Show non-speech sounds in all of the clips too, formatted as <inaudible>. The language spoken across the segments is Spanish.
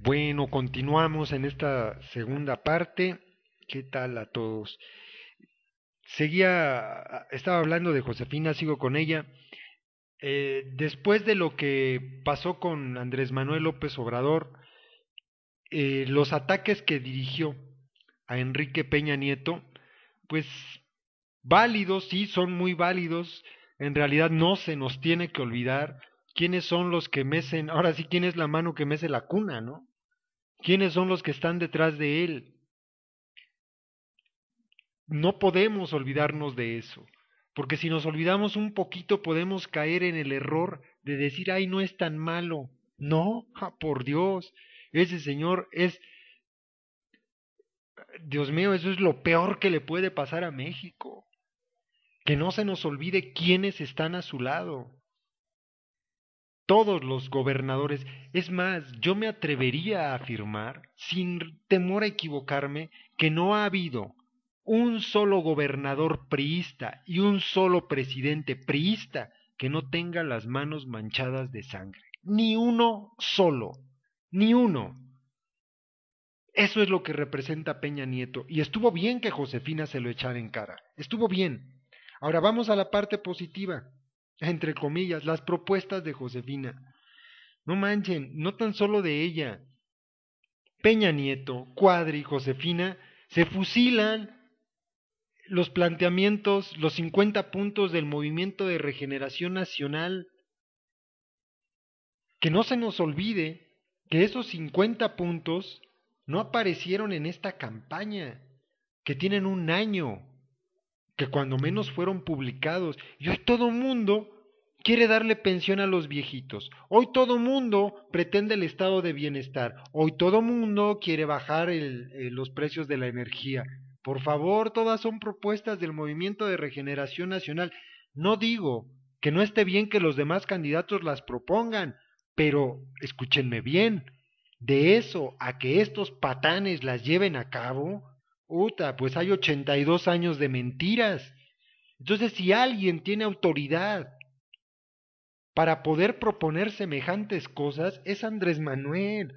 Bueno, continuamos en esta segunda parte. ¿Qué tal a todos? Seguía, estaba hablando de Josefina, sigo con ella. Eh, después de lo que pasó con Andrés Manuel López Obrador, eh, los ataques que dirigió a Enrique Peña Nieto, pues válidos, sí, son muy válidos. En realidad no se nos tiene que olvidar quiénes son los que mecen, ahora sí, quién es la mano que mece la cuna, ¿no? quiénes son los que están detrás de él. No podemos olvidarnos de eso, porque si nos olvidamos un poquito podemos caer en el error de decir, ay, no es tan malo. No, por Dios, ese señor es, Dios mío, eso es lo peor que le puede pasar a México. Que no se nos olvide quiénes están a su lado todos los gobernadores. Es más, yo me atrevería a afirmar, sin temor a equivocarme, que no ha habido un solo gobernador priista y un solo presidente priista que no tenga las manos manchadas de sangre. Ni uno solo, ni uno. Eso es lo que representa Peña Nieto. Y estuvo bien que Josefina se lo echara en cara. Estuvo bien. Ahora vamos a la parte positiva entre comillas, las propuestas de Josefina. No manchen, no tan solo de ella. Peña Nieto, Cuadri, Josefina, se fusilan los planteamientos, los 50 puntos del movimiento de regeneración nacional. Que no se nos olvide que esos 50 puntos no aparecieron en esta campaña, que tienen un año que cuando menos fueron publicados. Y hoy todo mundo quiere darle pensión a los viejitos. Hoy todo mundo pretende el estado de bienestar. Hoy todo mundo quiere bajar eh, los precios de la energía. Por favor, todas son propuestas del Movimiento de Regeneración Nacional. No digo que no esté bien que los demás candidatos las propongan, pero escúchenme bien, de eso a que estos patanes las lleven a cabo, Uta, pues hay 82 años de mentiras. Entonces, si alguien tiene autoridad para poder proponer semejantes cosas, es Andrés Manuel.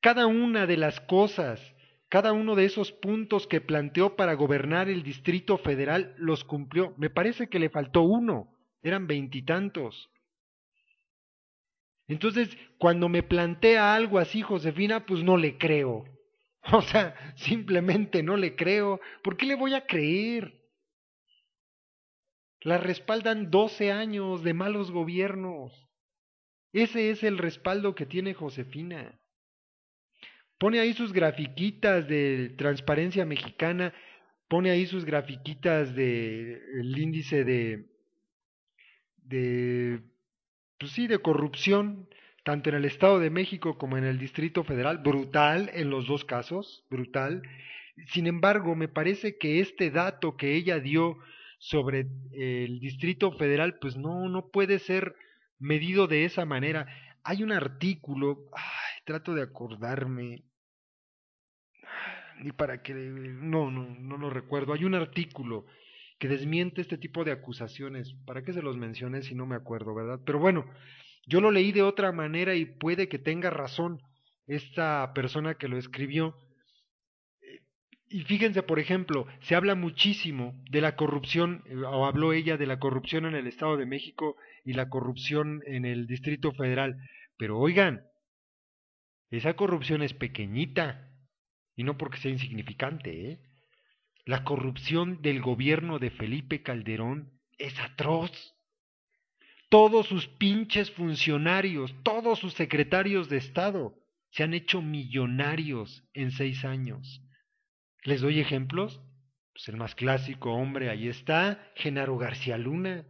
Cada una de las cosas, cada uno de esos puntos que planteó para gobernar el Distrito Federal los cumplió. Me parece que le faltó uno, eran veintitantos. Entonces, cuando me plantea algo así, Josefina, pues no le creo. <laughs> O sea, simplemente no le creo. ¿Por qué le voy a creer? La respaldan 12 años de malos gobiernos. Ese es el respaldo que tiene Josefina. Pone ahí sus grafiquitas de transparencia mexicana, pone ahí sus grafiquitas de índice de de pues sí, de corrupción tanto en el Estado de México como en el Distrito Federal, brutal en los dos casos, brutal. Sin embargo, me parece que este dato que ella dio sobre eh, el Distrito Federal, pues no, no puede ser medido de esa manera. Hay un artículo, trato de acordarme, ni para que, no, no, no lo recuerdo, hay un artículo que desmiente este tipo de acusaciones. ¿Para qué se los mencione si no me acuerdo, verdad? Pero bueno, yo lo leí de otra manera y puede que tenga razón esta persona que lo escribió. Y fíjense, por ejemplo, se habla muchísimo de la corrupción, eh, o habló ella de la corrupción en el Estado de México y la corrupción en el Distrito Federal. Pero oigan, esa corrupción es pequeñita, y no porque sea insignificante, ¿eh? La corrupción del gobierno de Felipe Calderón es atroz todos sus pinches funcionarios, todos sus secretarios de Estado se han hecho millonarios en seis años. ¿Les doy ejemplos? Pues el más clásico, hombre, ahí está, Genaro García Luna.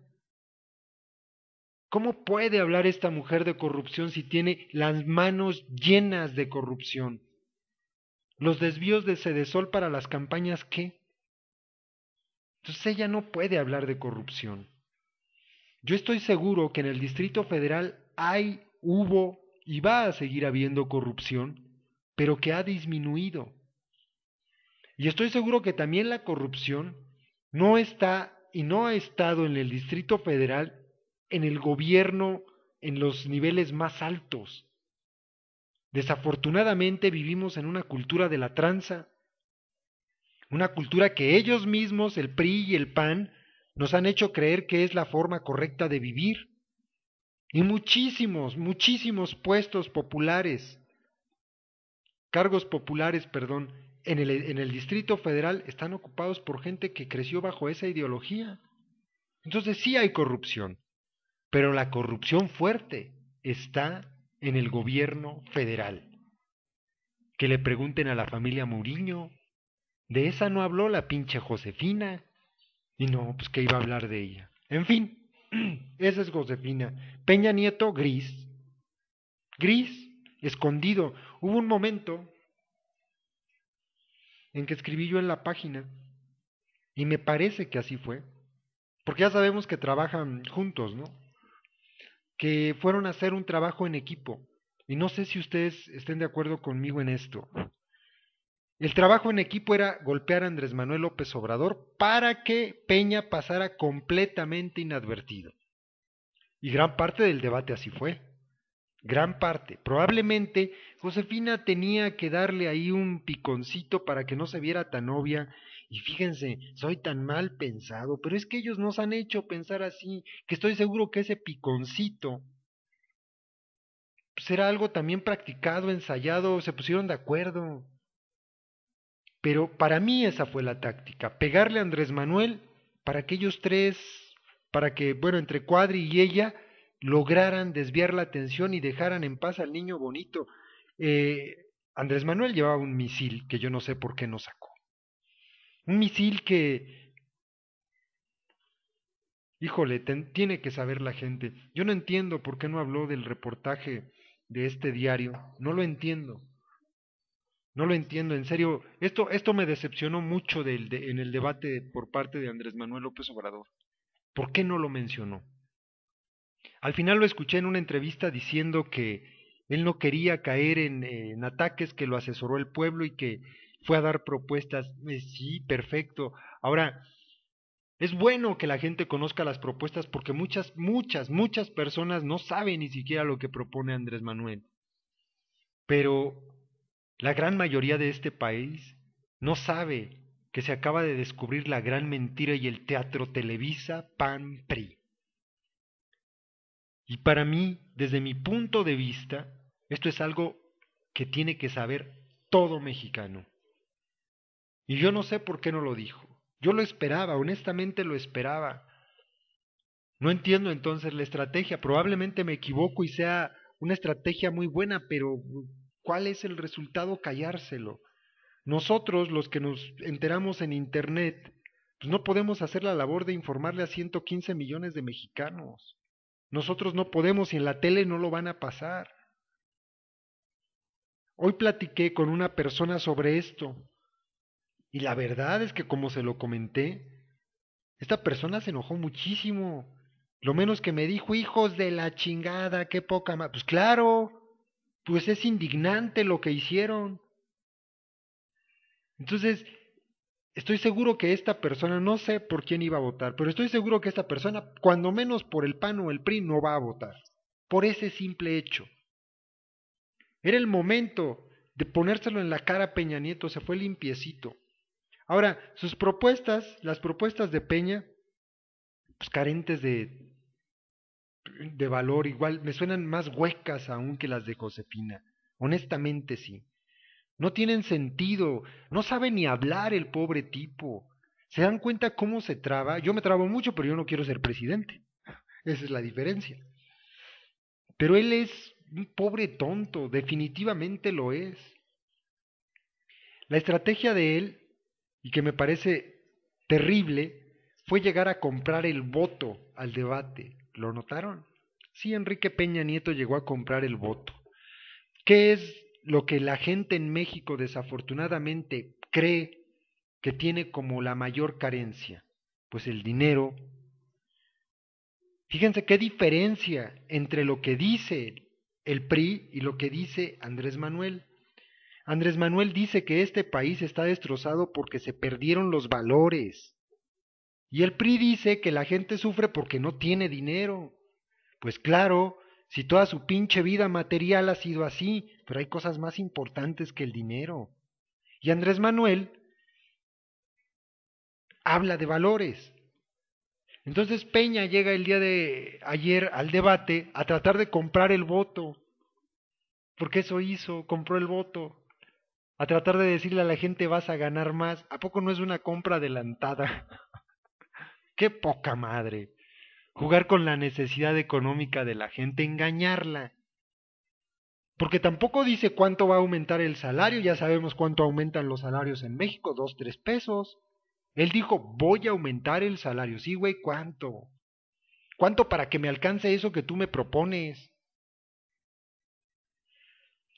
¿Cómo puede hablar esta mujer de corrupción si tiene las manos llenas de corrupción? ¿Los desvíos de Cedesol para las campañas qué? Entonces ella no puede hablar de corrupción. Yo estoy seguro que en el Distrito Federal hay, hubo y va a seguir habiendo corrupción, pero que ha disminuido. Y estoy seguro que también la corrupción no está y no ha estado en el Distrito Federal, en el gobierno, en los niveles más altos. Desafortunadamente vivimos en una cultura de la tranza, una cultura que ellos mismos, el PRI y el PAN, nos han hecho creer que es la forma correcta de vivir. Y muchísimos, muchísimos puestos populares, cargos populares, perdón, en el, en el Distrito Federal están ocupados por gente que creció bajo esa ideología. Entonces sí hay corrupción, pero la corrupción fuerte está en el gobierno federal. Que le pregunten a la familia Muriño, de esa no habló la pinche Josefina. Y no, pues que iba a hablar de ella. En fin, <clears throat> esa es Josefina. Peña Nieto, gris. Gris, escondido. Hubo un momento en que escribí yo en la página, y me parece que así fue, porque ya sabemos que trabajan juntos, ¿no? Que fueron a hacer un trabajo en equipo. Y no sé si ustedes estén de acuerdo conmigo en esto. El trabajo en equipo era golpear a Andrés Manuel López Obrador para que Peña pasara completamente inadvertido. Y gran parte del debate así fue. Gran parte. Probablemente Josefina tenía que darle ahí un piconcito para que no se viera tan obvia. Y fíjense, soy tan mal pensado, pero es que ellos nos han hecho pensar así, que estoy seguro que ese piconcito será algo también practicado, ensayado, se pusieron de acuerdo. Pero para mí esa fue la táctica, pegarle a Andrés Manuel para que ellos tres, para que, bueno, entre Cuadri y ella, lograran desviar la atención y dejaran en paz al niño bonito. Eh, Andrés Manuel llevaba un misil que yo no sé por qué no sacó. Un misil que... Híjole, tiene que saber la gente. Yo no entiendo por qué no habló del reportaje de este diario. No lo entiendo. No lo entiendo, en serio, esto, esto me decepcionó mucho del, en el debate por parte de Andrés Manuel López Obrador. ¿Por qué no lo mencionó? Al final lo escuché en una entrevista diciendo que él no quería caer en, ataques, que lo asesoró el pueblo y que fue a dar propuestas. Eh, sí, perfecto. Ahora, es bueno que la gente conozca las propuestas porque muchas, muchas, muchas personas no saben ni siquiera lo que propone Andrés Manuel. Pero la gran mayoría de este país no sabe que se acaba de descubrir la gran mentira y el teatro Televisa PAN PRI. Y para mí, desde mi punto de vista, esto es algo que tiene que saber todo mexicano. Y yo no sé por qué no lo dijo. Yo lo esperaba, honestamente lo esperaba. No entiendo entonces la estrategia. Probablemente me equivoco y sea una estrategia muy buena, pero ¿Cuál es el resultado callárselo? Nosotros, los que nos enteramos en Internet, pues no podemos hacer la labor de informarle a 115 millones de mexicanos. Nosotros no podemos y en la tele no lo van a pasar. Hoy platiqué con una persona sobre esto y la verdad es que como se lo comenté, esta persona se enojó muchísimo. Lo menos que me dijo, hijos de la chingada, qué poca... Pues claro, pues es indignante lo que hicieron. Entonces, estoy seguro que esta persona, no sé por quién iba a votar, pero estoy seguro que esta persona, cuando menos por el PAN o el PRI, no va a votar. Por ese simple hecho. Era el momento de ponérselo en la cara a Peña Nieto, se fue limpiecito. Ahora, sus propuestas, las propuestas de Peña, pues carentes de de valor, igual me suenan más huecas aún que las de Josefina. Honestamente sí. No tienen sentido, no sabe ni hablar el pobre tipo. ¿Se dan cuenta cómo se traba? Yo me trabo mucho, pero yo no quiero ser presidente. Esa es la diferencia. Pero él es un pobre tonto, definitivamente lo es. La estrategia de él, y que me parece terrible, fue llegar a comprar el voto al debate. ¿Lo notaron? Sí, Enrique Peña Nieto llegó a comprar el voto. ¿Qué es lo que la gente en México desafortunadamente cree que tiene como la mayor carencia? Pues el dinero. Fíjense qué diferencia entre lo que dice el PRI y lo que dice Andrés Manuel. Andrés Manuel dice que este país está destrozado porque se perdieron los valores, y el PRI dice que la gente sufre porque no tiene dinero. Pues claro, si toda su pinche vida material ha sido así, pero hay cosas más importantes que el dinero. Y Andrés Manuel habla de valores. Entonces Peña llega el día de ayer al debate a tratar de comprar el voto, porque eso hizo, compró el voto, a tratar de decirle a la gente vas a ganar más. ¿A poco no es una compra adelantada? <laughs> Qué poca madre. Jugar con la necesidad económica de la gente, engañarla. Porque tampoco dice cuánto va a aumentar el salario, ya sabemos cuánto aumentan los salarios en México, dos, tres pesos. Él dijo, voy a aumentar el salario. Sí, güey, ¿cuánto? ¿Cuánto para que me alcance eso que tú me propones?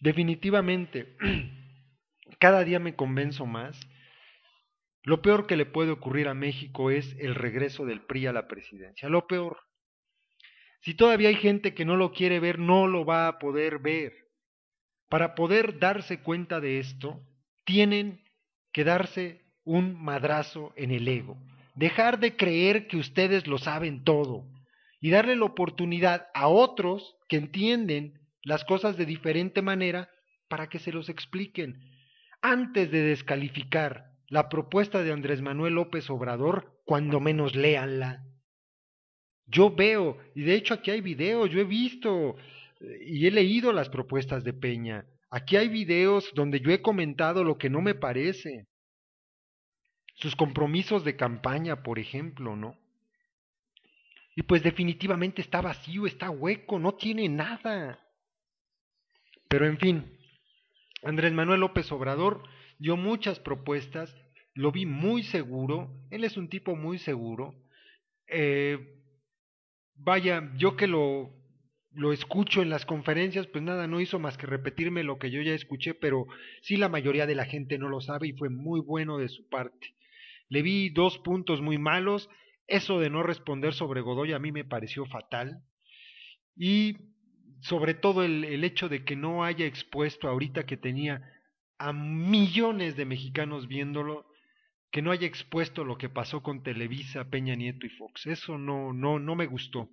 Definitivamente, <clears throat> cada día me convenzo más lo peor que le puede ocurrir a México es el regreso del PRI a la presidencia. Lo peor. Si todavía hay gente que no lo quiere ver, no lo va a poder ver. Para poder darse cuenta de esto, tienen que darse un madrazo en el ego. Dejar de creer que ustedes lo saben todo y darle la oportunidad a otros que entienden las cosas de diferente manera para que se los expliquen. Antes de descalificar la propuesta de Andrés Manuel López Obrador, cuando menos léanla. Yo veo, y de hecho aquí hay videos, yo he visto eh, y he leído las propuestas de Peña. Aquí hay videos donde yo he comentado lo que no me parece. Sus compromisos de campaña, por ejemplo, ¿no? Y pues definitivamente está vacío, está hueco, no tiene nada. Pero en fin, Andrés Manuel López Obrador dio muchas propuestas, lo vi muy seguro, él es un tipo muy seguro. Eh, vaya, yo que lo, lo escucho en las conferencias, pues nada, no hizo más que repetirme lo que yo ya escuché, pero sí la mayoría de la gente no lo sabe y fue muy bueno de su parte. Le vi dos puntos muy malos, eso de no responder sobre Godoy a mí me pareció fatal y sobre todo el, el hecho de que no haya expuesto ahorita que tenía a millones de mexicanos viéndolo que no haya expuesto lo que pasó con Televisa, Peña Nieto y Fox. Eso no, no, no me gustó.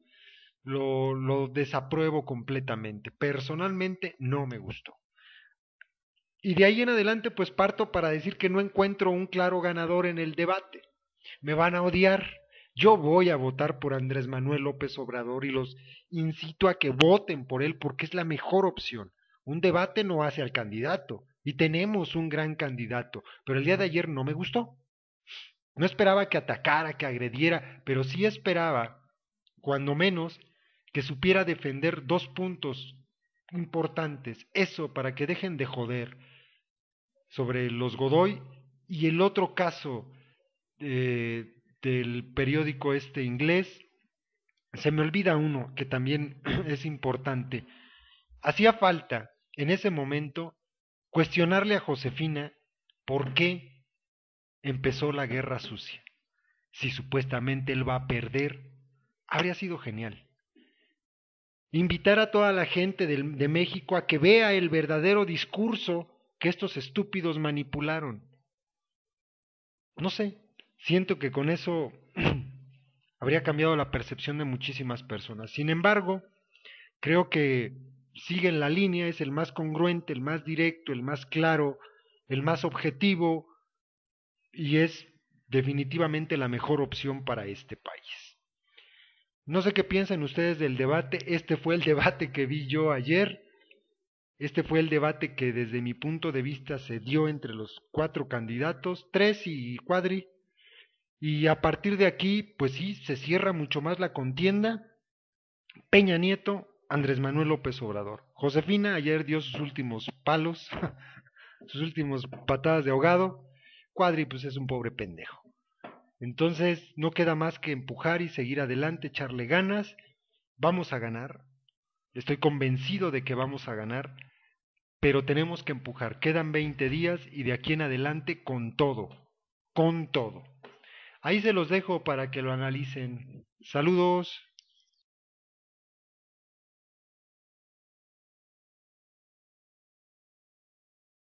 Lo, lo desapruebo completamente. Personalmente no me gustó. Y de ahí en adelante, pues parto para decir que no encuentro un claro ganador en el debate. Me van a odiar. Yo voy a votar por Andrés Manuel López Obrador y los incito a que voten por él porque es la mejor opción. Un debate no hace al candidato, y tenemos un gran candidato, pero el día de ayer no me gustó. No esperaba que atacara, que agrediera, pero sí esperaba, cuando menos, que supiera defender dos puntos importantes. Eso para que dejen de joder sobre los Godoy y el otro caso eh, del periódico este inglés. Se me olvida uno que también <clears throat> es importante. Hacía falta en ese momento cuestionarle a Josefina por qué empezó la guerra sucia. Si supuestamente él va a perder, habría sido genial. Invitar a toda la gente de, de México a que vea el verdadero discurso que estos estúpidos manipularon. No sé, siento que con eso <clears throat> habría cambiado la percepción de muchísimas personas. Sin embargo, creo que en la línea, es el más congruente, el más directo, el más claro, el más objetivo y es definitivamente la mejor opción para este país. No sé qué piensan ustedes del debate, este fue el debate que vi yo ayer, este fue el debate que desde mi punto de vista se dio entre los cuatro candidatos, tres y cuadri, y a partir de aquí, pues sí, se cierra mucho más la contienda. Peña Nieto Andrés Manuel López Obrador. Josefina ayer dio sus últimos palos, <laughs> sus últimos patadas de ahogado. Cuadri pues es un pobre pendejo. Entonces no queda más que empujar y seguir adelante, echarle ganas. Vamos a ganar. Estoy convencido de que vamos a ganar. Pero tenemos que empujar. Quedan 20 días y de aquí en adelante con todo. Con todo. Ahí se los dejo para que lo analicen. Saludos.